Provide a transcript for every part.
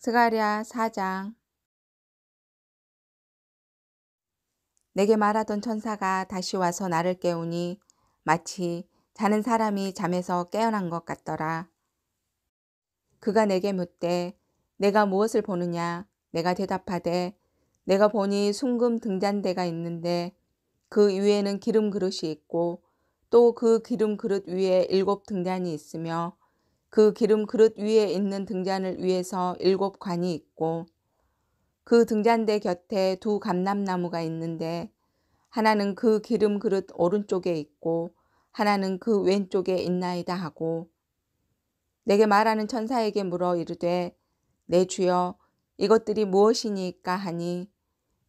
스가랴 4장 내게 말하던 천사가 다시 와서 나를 깨우니 마치 자는 사람이 잠에서 깨어난 것 같더라. 그가 내게 묻되 내가 무엇을 보느냐 내가 대답하되 내가 보니 순금 등잔대가 있는데 그 위에는 기름 그릇이 있고 또 그 기름 그릇 위에 일곱 등잔이 있으며 그 기름 그릇 위에 있는 등잔을 위해서 일곱 관이 있고 그 등잔대 곁에 두 감람나무가 있는데 하나는 그 기름 그릇 오른쪽에 있고 하나는 그 왼쪽에 있나이다 하고 내게 말하는 천사에게 물어 이르되 내 주여 이것들이 무엇이니까 하니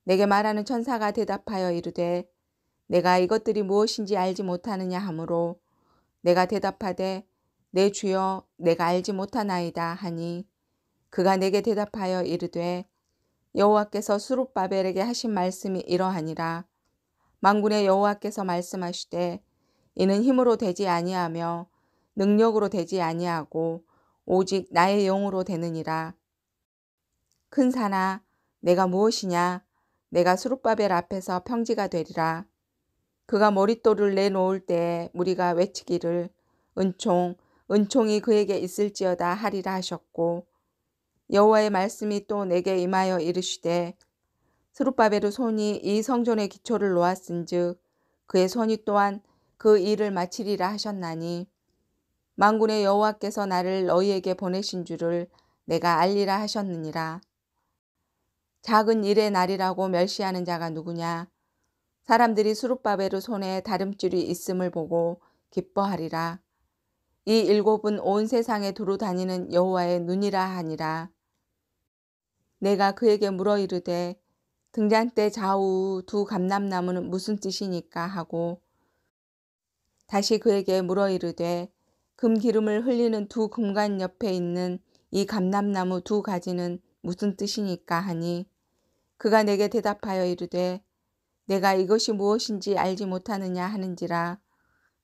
내게 말하는 천사가 대답하여 이르되 내가 이것들이 무엇인지 알지 못하느냐 하므로 내가 대답하되 내 주여 내가 알지 못하나이다 하니 그가 내게 대답하여 이르되 여호와께서 수룹바벨에게 하신 말씀이 이러하니라 망군의 여호와께서 말씀하시되 이는 힘으로 되지 아니하며 능력으로 되지 아니하고 오직 나의 영으로 되느니라 큰 사나 내가 무엇이냐 내가 수룹바벨 앞에서 평지가 되리라 그가 머릿돌을 내놓을 때에 무리가 외치기를 은총 은총이 그에게 있을지어다 하리라 하셨고 여호와의 말씀이 또 내게 임하여 이르시되 스룹바벨의 손이 이 성전의 기초를 놓았은즉 그의 손이 또한 그 일을 마치리라 하셨나니 만군의 여호와께서 나를 너희에게 보내신 줄을 내가 알리라 하셨느니라 작은 일의 날이라고 멸시하는 자가 누구냐 사람들이 스룹바벨의 손에 다름줄이 있음을 보고 기뻐하리라 이 일곱은 온 세상에 두루 다니는 여호와의 눈이라 하니라. 내가 그에게 물어 이르되 등잔대 좌우 두 감람나무는 무슨 뜻이니까 하고 다시 그에게 물어 이르되 금 기름을 흘리는 두 금관 옆에 있는 이 감람나무 두 가지는 무슨 뜻이니까 하니 그가 내게 대답하여 이르되 내가 이것이 무엇인지 알지 못하느냐 하는지라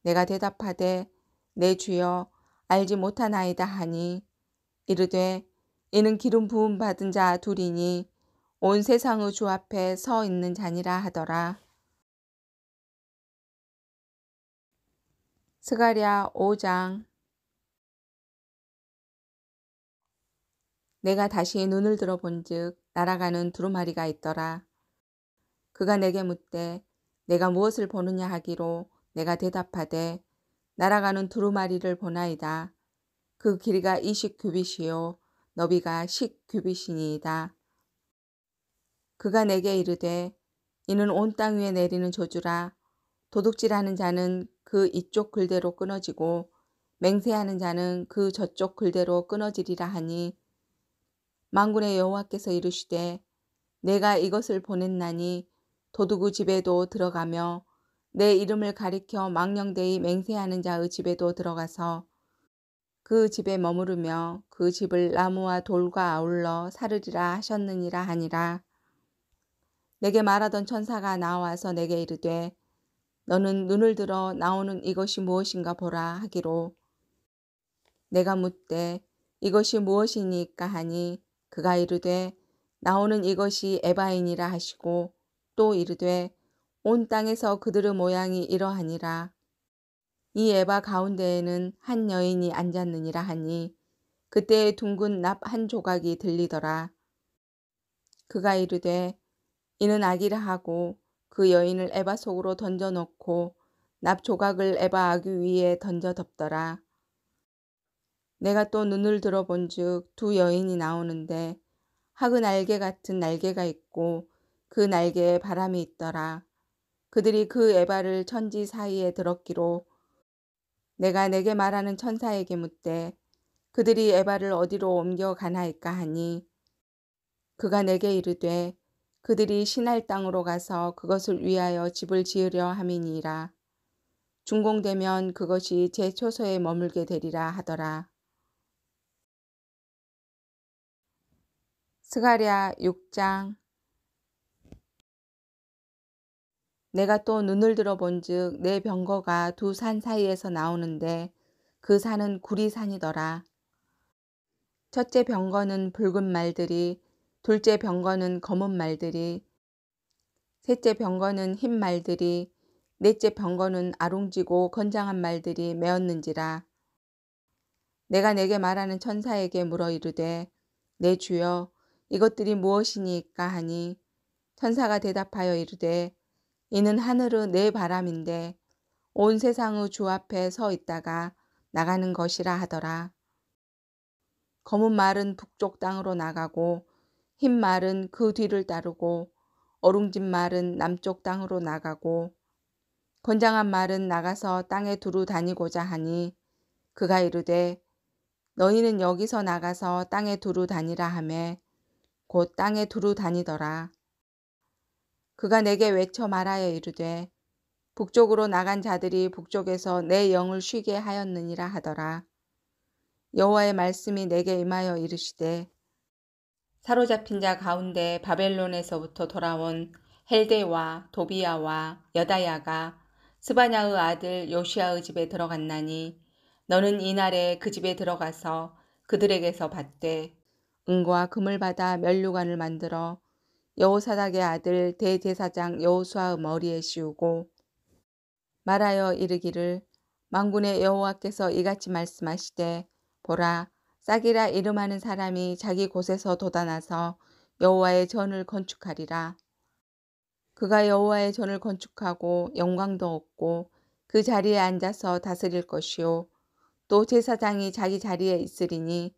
내가 대답하되 내 주여 알지 못하나이다 하니 이르되 이는 기름 부음 받은 자 둘이니 온 세상의 주 앞에 서 있는 자니라 하더라. 스가랴 5장 내가 다시 눈을 들어본즉 날아가는 두루마리가 있더라. 그가 내게 묻되 내가 무엇을 보느냐 하기로 내가 대답하되 날아가는 두루마리를 보나이다. 그 길이가 이십 규빗이요 너비가 십 규빗이니이다. 그가 내게 이르되 이는 온 땅 위에 내리는 저주라 도둑질하는 자는 그 이쪽 글대로 끊어지고 맹세하는 자는 그 저쪽 글대로 끊어지리라 하니 망군의 여호와께서 이르시되 내가 이것을 보냈나니 도둑의 집에도 들어가며 내 이름을 가리켜 망령되이 맹세하는 자의 집에도 들어가서 그 집에 머무르며 그 집을 나무와 돌과 아울러 사르리라 하셨느니라 하니라. 내게 말하던 천사가 나와서 내게 이르되 너는 눈을 들어 나오는 이것이 무엇인가 보라 하기로 내가 묻되 이것이 무엇이니까 하니 그가 이르되 나오는 이것이 에바인이라 하시고 또 이르되 온 땅에서 그들의 모양이 이러하니라. 이 에바 가운데에는 한 여인이 앉았느니라 하니 그때의 둥근 납 한 조각이 들리더라. 그가 이르되 이는 아기를 하고 그 여인을 에바 속으로 던져 놓고납 조각을 에바 아기 위에 던져 덮더라. 내가 또 눈을 들어본즉 두 여인이 나오는데 하그 날개 같은 날개가 있고 그 날개에 바람이 있더라. 그들이 그 에바를 천지 사이에 들었기로 내가 내게 말하는 천사에게 묻되 그들이 에바를 어디로 옮겨가나이까 하니 그가 내게 이르되 그들이 신할 땅으로 가서 그것을 위하여 집을 지으려 함이니라. 중공되면 그것이 제 초소에 머물게 되리라 하더라. 스가랴 6장 내가 또 눈을 들어본즉 내 병거가 두 산 사이에서 나오는데 그 산은 구리산이더라. 첫째 병거는 붉은 말들이 둘째 병거는 검은 말들이 셋째 병거는 흰 말들이 넷째 병거는 아롱지고 건장한 말들이 메었는지라. 내가 내게 말하는 천사에게 물어 이르되 내 주여 이것들이 무엇이니까 하니 천사가 대답하여 이르되 이는 하늘은 내 바람인데 온 세상의 주 앞에 서 있다가 나가는 것이라 하더라. 검은 말은 북쪽 땅으로 나가고 흰 말은 그 뒤를 따르고 어룽진 말은 남쪽 땅으로 나가고 건장한 말은 나가서 땅에 두루 다니고자 하니 그가 이르되 너희는 여기서 나가서 땅에 두루 다니라 하매 곧 땅에 두루 다니더라. 그가 내게 외쳐 말하여 이르되 북쪽으로 나간 자들이 북쪽에서 내 영을 쉬게 하였느니라 하더라. 여호와의 말씀이 내게 임하여 이르시되 사로잡힌 자 가운데 바벨론에서부터 돌아온 헬데와 도비야와 여다야가 스바냐의 아들 요시아의 집에 들어갔나니 너는 이날에 그 집에 들어가서 그들에게서 받되 은과 금을 받아 면류관을 만들어 여호사닥의 아들 대제사장 여호수아의 머리에 씌우고 말하여 이르기를 망군의 여호와께서 이같이 말씀하시되 보라 싹이라 이름하는 사람이 자기 곳에서 돋아나서 여호와의 전을 건축하리라. 그가 여호와의 전을 건축하고 영광도 얻고 그 자리에 앉아서 다스릴 것이요 또 제사장이 자기 자리에 있으리니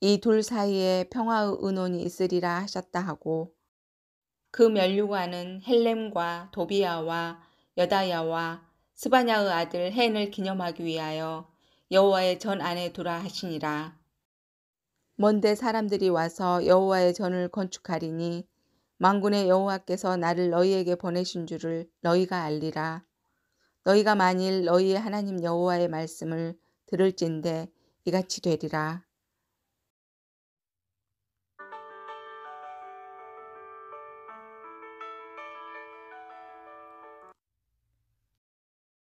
이 둘 사이에 평화의 은원이 있으리라 하셨다 하고 그 면류관은 헬렘과 도비아와 여다야와 스바냐의 아들 헨을 기념하기 위하여 여호와의 전 안에 두라 하시니라. 먼데 사람들이 와서 여호와의 전을 건축하리니 망군의 여호와께서 나를 너희에게 보내신 줄을 너희가 알리라. 너희가 만일 너희의 하나님 여호와의 말씀을 들을진대 이같이 되리라.